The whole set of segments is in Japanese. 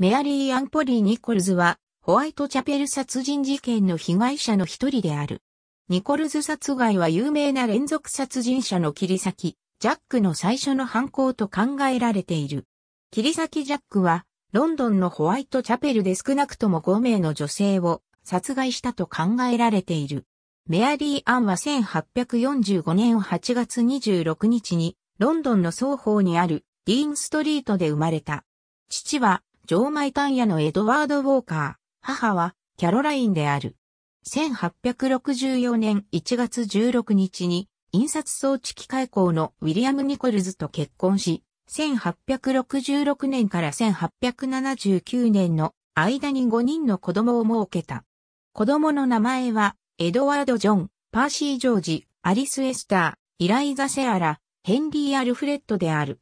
メアリー・アンポリー・ニコルズは、ホワイトチャペル殺人事件の被害者の一人である。ニコルズ殺害は有名な連続殺人者の切り裂き、ジャックの最初の犯行と考えられている。切り裂きジャックは、ロンドンのホワイトチャペルで少なくとも5名の女性を殺害したと考えられている。メアリー・アンは1845年8月26日にロンドンの双方にあるディーンストリートで生まれた。父はジョーマイタンヤのエドワード・ウォーカー、母はキャロラインである。1864年1月16日に印刷装置機械工のウィリアム・ニコルズと結婚し、1866年から1879年の間に5人の子供を設けた。子供の名前は、エドワード・ジョン、パーシー・ジョージ、アリス・エスター、イライザ・セアラ、ヘンリー・アルフレッドである。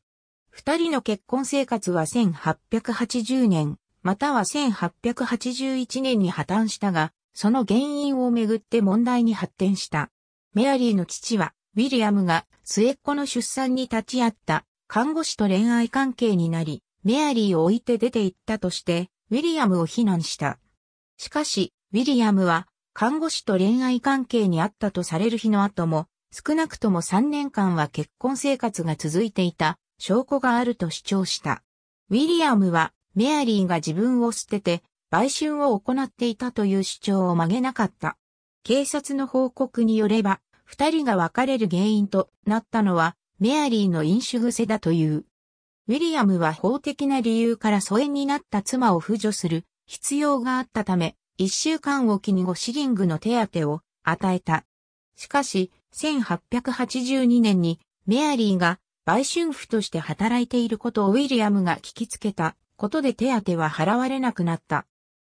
二人の結婚生活は1880年、または1881年に破綻したが、その原因をめぐって問題に発展した。メアリーの父は、ウィリアムが末っ子の出産に立ち会った看護師と恋愛関係になり、メアリーを置いて出て行ったとして、ウィリアムを非難した。しかし、ウィリアムは、看護師と恋愛関係にあったとされる日の後も、少なくとも3年間は結婚生活が続いていた証拠があると主張した。ウィリアムはメアリーが自分を捨てて売春を行っていたという主張を曲げなかった。警察の報告によれば、二人が別れる原因となったのは、メアリーの飲酒癖だという。ウィリアムは法的な理由から疎遠になった妻を扶助する必要があったため、一週間おきに5シリングの手当を与えた。しかし、1882年にメアリーが売春婦として働いていることをウィリアムが聞きつけたことで手当は払われなくなった。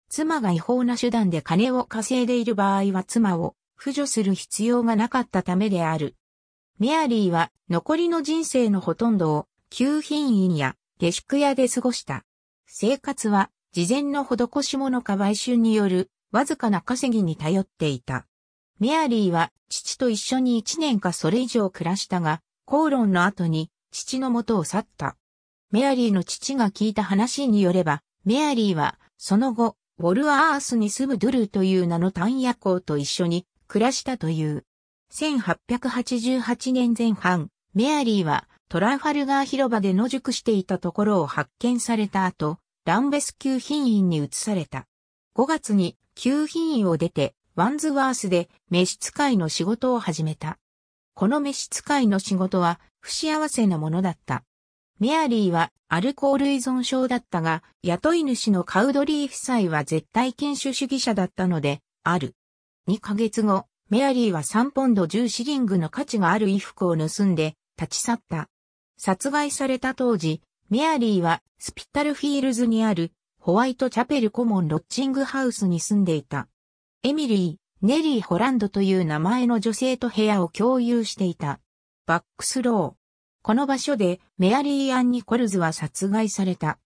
妻が違法な手段で金を稼いでいる場合は妻を扶助する必要がなかったためである。メアリーは残りの人生のほとんどを旧品院や下宿屋で過ごした。生活は事前の施し物か売春によるわずかな稼ぎに頼っていた。メアリーは父と一緒に一年かそれ以上暮らしたが、口論の後に父の元を去った。メアリーの父が聞いた話によれば、メアリーはその後、ウォルアースに住むドゥルーという名の単夜行と一緒に暮らしたという。1888年前半、メアリーはトラファルガー広場で野宿していたところを発見された後、ランベス級品院に移された。5月に級品院を出て、ワンズワースで召使いの仕事を始めた。この召使いの仕事は不幸せなものだった。メアリーはアルコール依存症だったが、雇い主のカウドリー夫妻は絶対禁酒主義者だったので、ある。2ヶ月後、メアリーは3ポンド10シリングの価値がある衣服を盗んで、立ち去った。殺害された当時、メアリーはスピタルフィールズにあるホワイトチャペルコモンロッチングハウスに住んでいた。エミリー、ネリー・ホランドという名前の女性と部屋を共有していた。バックスロー。この場所でメアリー・アン・ニコルズは殺害された。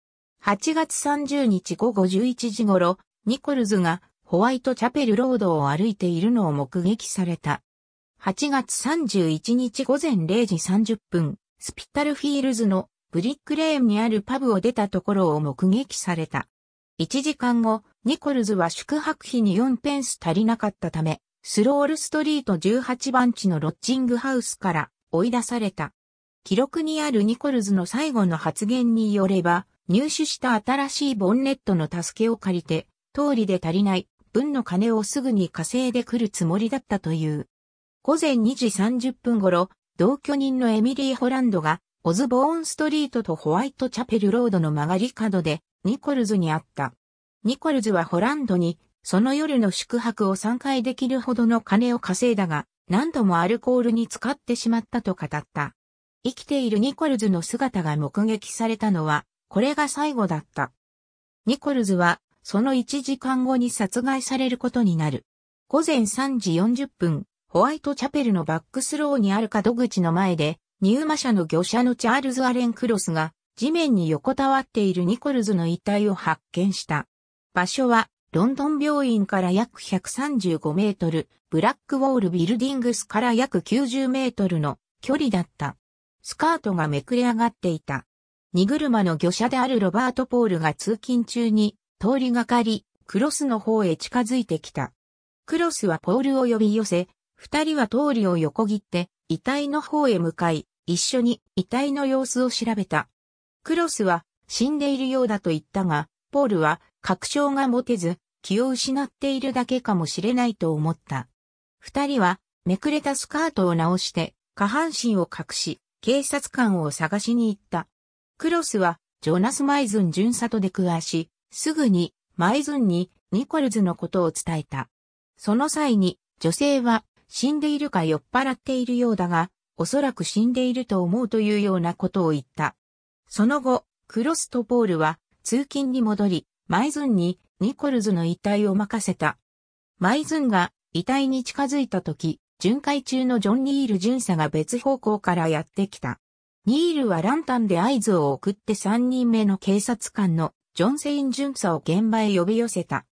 8月30日午後11時頃、ニコルズがホワイトチャペルロードを歩いているのを目撃された。8月31日午前0時30分、スピタルフィールズのブリックレーンにあるパブを出たところを目撃された。1時間後、ニコルズは宿泊費に4ペンス足りなかったため、スロールストリート18番地のロッジングハウスから追い出された。記録にあるニコルズの最後の発言によれば、入手した新しいボンネットの助けを借りて、通りで足りない分の金をすぐに稼いでくるつもりだったという。午前2時30分頃、同居人のエミリー・ホランドが、オズボーンストリートとホワイトチャペルロードの曲がり角で、ニコルズに会った。ニコルズはホランドに、その夜の宿泊を3回できるほどの金を稼いだが、何度もアルコールに使ってしまったと語った。生きているニコルズの姿が目撃されたのは、これが最後だった。ニコルズは、その1時間後に殺害されることになる。午前3時40分、ホワイトチャペルのバックスローにある角口の前で、入馬社の業者のチャールズ・アレン・クロスが、地面に横たわっているニコルズの遺体を発見した。場所は、ロンドン病院から約135メートル、ブラックウォールビルディングスから約90メートルの距離だった。スカートがめくれ上がっていた。荷車の魚車であるロバート・ポールが通勤中に通りがかり、クロスの方へ近づいてきた。クロスはポールを呼び寄せ、二人は通りを横切って遺体の方へ向かい、一緒に遺体の様子を調べた。クロスは死んでいるようだと言ったが、ポールは確証が持てず、気を失っているだけかもしれないと思った。二人は、めくれたスカートを直して、下半身を隠し、警察官を探しに行った。クロスは、ジョナス・マイズン巡査と出くわし、すぐに、マイズンに、ニコルズのことを伝えた。その際に、女性は、死んでいるか酔っ払っているようだが、おそらく死んでいると思うというようなことを言った。その後、クロスとポールは、通勤に戻り、マイズンにニコルズの遺体を任せた。マイズンが遺体に近づいた時、巡回中のジョン・ニール巡査が別方向からやってきた。ニールはランタンで合図を送って3人目の警察官のジョン・セイン巡査を現場へ呼び寄せた。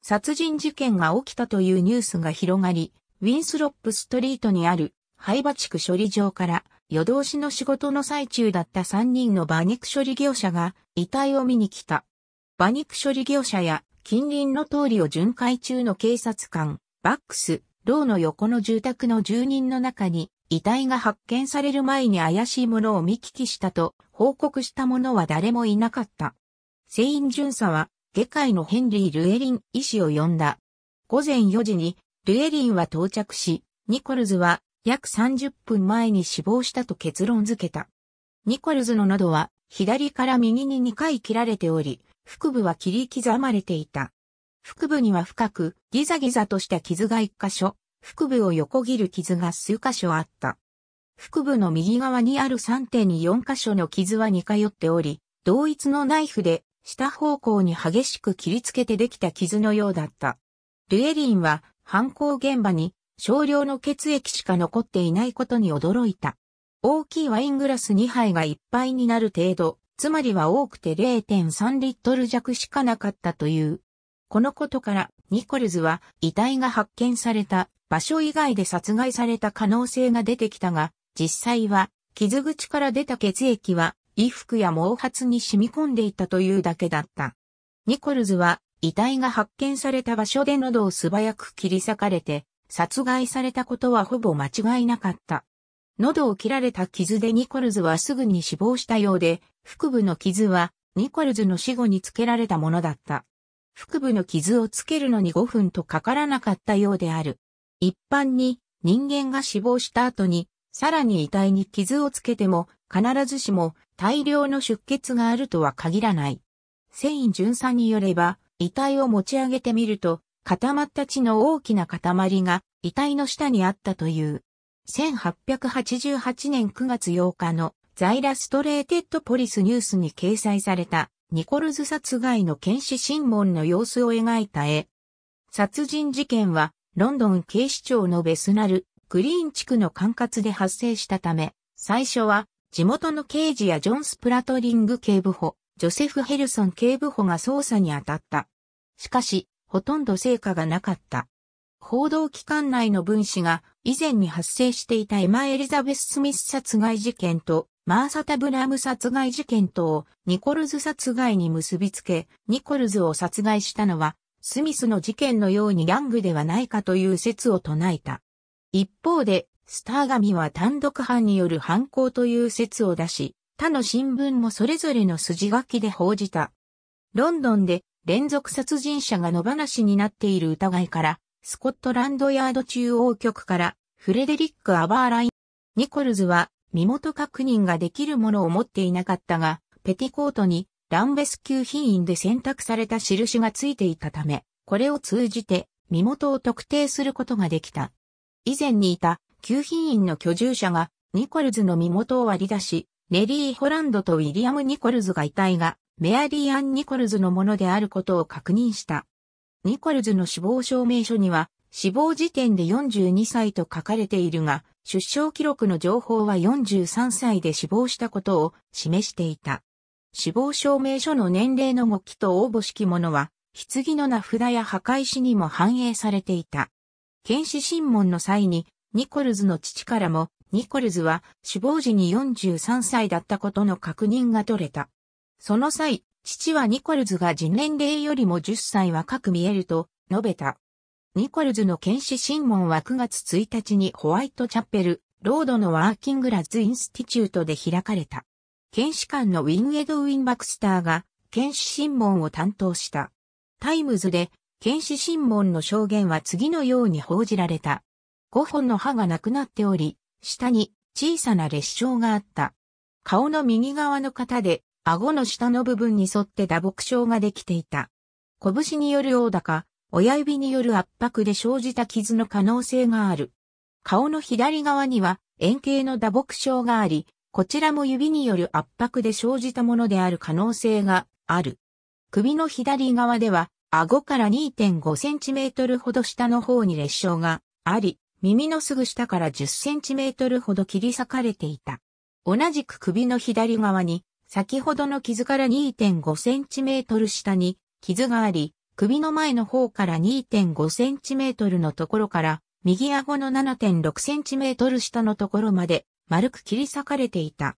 殺人事件が起きたというニュースが広がり、ウィンスロップストリートにある廃場地区処理場から夜通しの仕事の最中だった3人の馬肉処理業者が遺体を見に来た。馬肉処理業者や近隣の通りを巡回中の警察官、バックス、ーの横の住宅の住人の中に遺体が発見される前に怪しいものを見聞きしたと報告した者は誰もいなかった。セイン巡査は下界のヘンリー・ルエリン医師を呼んだ。午前4時にルエリンは到着し、ニコルズは約30分前に死亡したと結論付けた。ニコルズの喉は左から右に2回切られており、腹部は切り刻まれていた。腹部には深くギザギザとした傷が一箇所、腹部を横切る傷が数箇所あった。腹部の右側にある3.4箇所の傷は似通っており、同一のナイフで下方向に激しく切りつけてできた傷のようだった。ルエリンは犯行現場に少量の血液しか残っていないことに驚いた。大きいワイングラス2杯がいっぱいになる程度、つまりは多くて0.3リットル弱しかなかったという。このことからニコルズは遺体が発見された場所以外で殺害された可能性が出てきたが、実際は傷口から出た血液は衣服や毛髪に染み込んでいたというだけだった。ニコルズは遺体が発見された場所で喉を素早く切り裂かれて殺害されたことはほぼ間違いなかった。喉を切られた傷でニコルズはすぐに死亡したようで、腹部の傷はニコルズの死後につけられたものだった。腹部の傷をつけるのに5分とかからなかったようである。一般に人間が死亡した後に、さらに遺体に傷をつけても、必ずしも大量の出血があるとは限らない。繊維巡査によれば、遺体を持ち上げてみると、固まった血の大きな塊が遺体の下にあったという。1888年9月8日のザイラストレーテッドポリスニュースに掲載されたニコルズ殺害の検視審問の様子を描いた絵。殺人事件はロンドン警視庁のベスナル、グリーン地区の管轄で発生したため、最初は地元の刑事やジョン・スプラトリング警部補、ジョセフ・ヘルソン警部補が捜査に当たった。しかし、ほとんど成果がなかった。報道機関内の分子が以前に発生していたエマ・エリザベス・スミス殺害事件とマーサタ・ブラム殺害事件とをニコルズ殺害に結びつけ、ニコルズを殺害したのは、スミスの事件のようにギャングではないかという説を唱えた。一方で、スター神は単独犯による犯行という説を出し、他の新聞もそれぞれの筋書きで報じた。ロンドンで連続殺人者が野放しになっている疑いから、スコットランドヤード中央局からフレデリック・アバーライン。ニコルズは身元確認ができるものを持っていなかったが、ペティコートにランベス級品員で選択された印がついていたため、これを通じて身元を特定することができた。以前にいた旧品員の居住者がニコルズの身元を割り出し、ネリー・ホランドとウィリアム・ニコルズが遺体がメアリー・アン・ニコルズのものであることを確認した。ニコルズの死亡証明書には、死亡時点で42歳と書かれているが、出生記録の情報は43歳で死亡したことを示していた。死亡証明書の年齢の語記と応募式ものは、棺の名札や墓石にも反映されていた。検視審問の際に、ニコルズの父からも、ニコルズは死亡時に43歳だったことの確認が取れた。その際、父はニコルズが人年齢よりも10歳若く見えると述べた。ニコルズの検視審問は9月1日にホワイトチャペル、ロードのワーキングラズインスティチュートで開かれた。検視官のウィン・エドウィン・バクスターが検視審問を担当した。タイムズで検視審問の証言は次のように報じられた。5本の歯がなくなっており、下に小さな裂傷があった。顔の右側の方で顎の下の部分に沿って打撲症ができていた。拳による殴打か、親指による圧迫で生じた傷の可能性がある。顔の左側には円形の打撲症があり、こちらも指による圧迫で生じたものである可能性がある。首の左側では、顎から2.5センチメートルほど下の方に裂傷があり、耳のすぐ下から10センチメートルほど切り裂かれていた。同じく首の左側に先ほどの傷から2.5センチメートル下に傷があり、首の前の方から2.5センチメートルのところから、右顎の7.6センチメートル下のところまで丸く切り裂かれていた。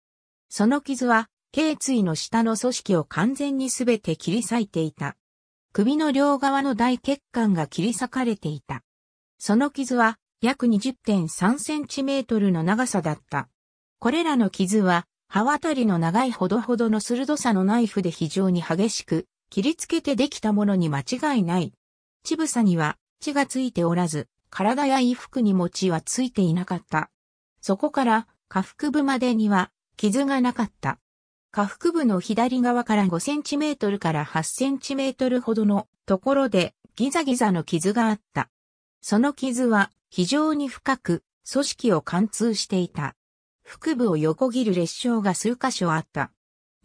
その傷は、頸椎の下の組織を完全にすべて切り裂いていた。首の両側の大血管が切り裂かれていた。その傷は約20.3センチメートルの長さだった。これらの傷は刃渡りの長いほどほどの鋭さのナイフで非常に激しく、切りつけてできたものに間違いない。ちぶさには血がついておらず、体や衣服にも血はついていなかった。そこから下腹部までには傷がなかった。下腹部の左側から5センチメートルから8センチメートルほどのところでギザギザの傷があった。その傷は非常に深く組織を貫通していた。腹部を横切る裂傷が数箇所あった。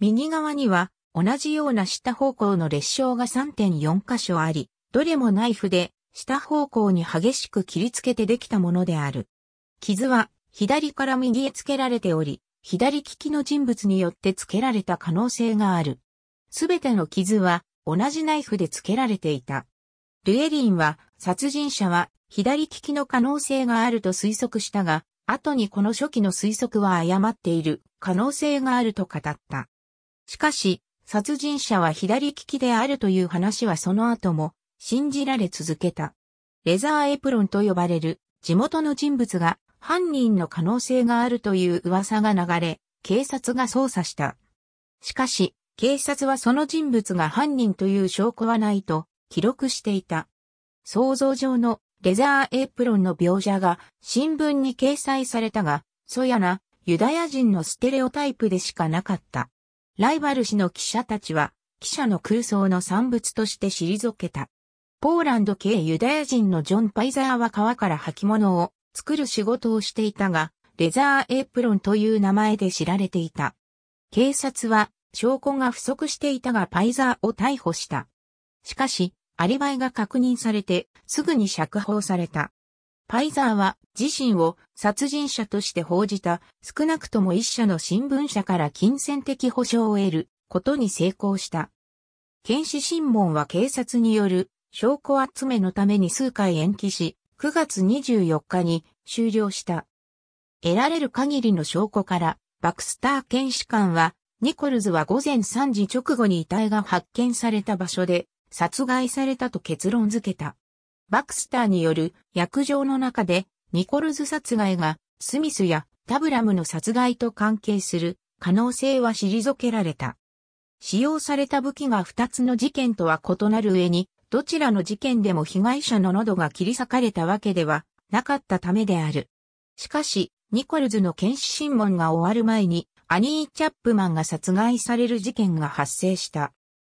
右側には同じような下方向の裂傷が3.4箇所あり、どれもナイフで下方向に激しく切りつけてできたものである。傷は左から右へつけられており、左利きの人物によってつけられた可能性がある。すべての傷は同じナイフでつけられていた。ルエリンは殺人者は左利きの可能性があると推測したが、後にこの初期の推測は誤っている可能性があると語った。しかし、殺人者は左利きであるという話はその後も信じられ続けた。レザーエプロンと呼ばれる地元の人物が犯人の可能性があるという噂が流れ、警察が捜査した。しかし、警察はその人物が犯人という証拠はないと記録していた。想像上のレザーエプロンの描写が新聞に掲載されたが、そやな、ユダヤ人のステレオタイプでしかなかった。ライバル氏の記者たちは、記者の空想の産物として退けた。ポーランド系ユダヤ人のジョン・パイザーは川から履物を作る仕事をしていたが、レザーエプロンという名前で知られていた。警察は証拠が不足していたがパイザーを逮捕した。しかし、アリバイが確認されて、すぐに釈放された。パイザーは自身を殺人者として報じた少なくとも一社の新聞社から金銭的保障を得ることに成功した。検視審問は警察による証拠集めのために数回延期し、9月24日に終了した。得られる限りの証拠から、バクスター検視官は、ニコルズは午前3時直後に遺体が発見された場所で殺害されたと結論付けた。バクスターによる役場の中でニコルズ殺害がスミスやタブラムの殺害と関係する可能性は退けられた。使用された武器が2つの事件とは異なる上に、どちらの事件でも被害者の喉が切り裂かれたわけではなかったためである。しかし、ニコルズの検視審問が終わる前に、アニー・チャップマンが殺害される事件が発生した。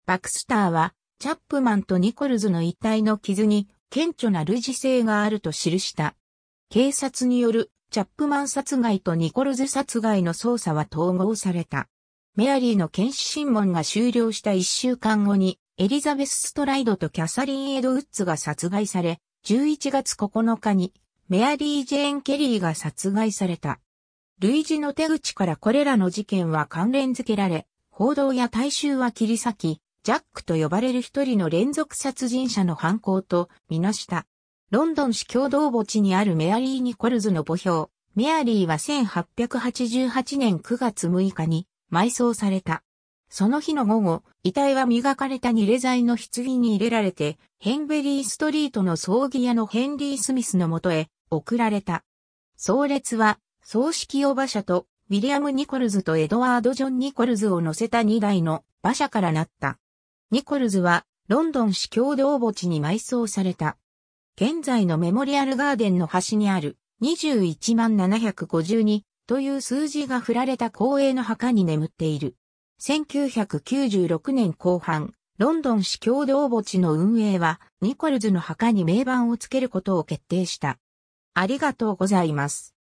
バクスターはチャップマンとニコルズの遺体の傷に顕著な類似性があると記した。警察によるチャップマン殺害とニコルズ殺害の捜査は統合された。メアリーの検視審問が終了した1週間後に、エリザベス・ストライドとキャサリン・エドウッズが殺害され、11月9日にメアリー・ジェーン・ケリーが殺害された。類似の手口からこれらの事件は関連付けられ、報道や大衆は切り裂き、ジャックと呼ばれる一人の連続殺人者の犯行とみなした。ロンドン市共同墓地にあるメアリー・ニコルズの墓標。メアリーは1888年9月6日に埋葬された。その日の午後、遺体は磨かれたニレ材の棺に入れられて、ヘンベリーストリートの葬儀屋のヘンリー・スミスのもとへ送られた。葬列は、葬式用馬車と、ウィリアム・ニコルズとエドワード・ジョン・ニコルズを乗せた2台の馬車からなった。ニコルズは、ロンドン市共同墓地に埋葬された。現在のメモリアルガーデンの端にある、21万752という数字が振られた公営の墓に眠っている。1996年後半、ロンドン市共同墓地の運営は、ニコルズの墓に名板をつけることを決定した。ありがとうございます。